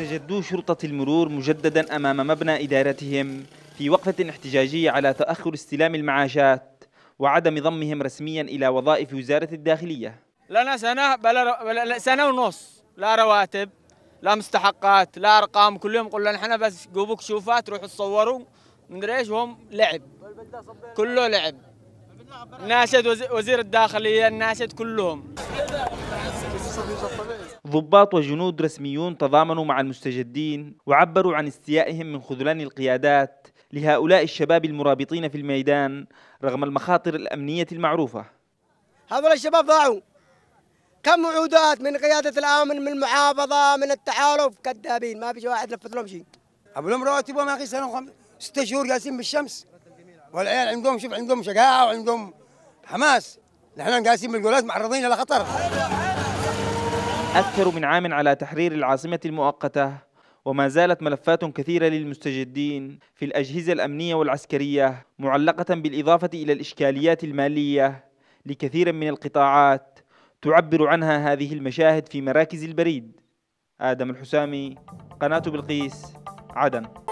استجدوا شرطة المرور مجددا أمام مبنى إدارتهم في وقفة احتجاجية على تأخر استلام المعاشات وعدم ضمهم رسميا إلى وظائف وزارة الداخلية لنا سنة بلا, سنة ونص لا رواتب لا مستحقات لا أرقام كل يوم قلنا نحن بس جوبك شوفات تروحوا تصوروا مدري ايش هم لعب كله لعب ناشد وزير الداخلية ناشد كلهم ضباط وجنود رسميون تضامنوا مع المستجدين وعبروا عن استيائهم من خذلان القيادات لهؤلاء الشباب المرابطين في الميدان رغم المخاطر الأمنية المعروفة هذول الشباب ضاعوا كم وعودات من قيادة الأمن من المحافظة من التحالف كذابين ما في واحد لفت لهم شيء أبو لهم رواتب يا أخي سنة ست شهور جالسين بالشمس والعيال عندهم شوف عندهم شجاعة وعندهم حماس نحن قاسين بالجولات معرضين لخطر أكثر من عام على تحرير العاصمة المؤقتة وما زالت ملفات كثيرة للمستجدين في الأجهزة الأمنية والعسكرية معلقة بالإضافة إلى الإشكاليات المالية لكثير من القطاعات تعبر عنها هذه المشاهد في مراكز البريد آدم الحسامي قناة بلقيس عدن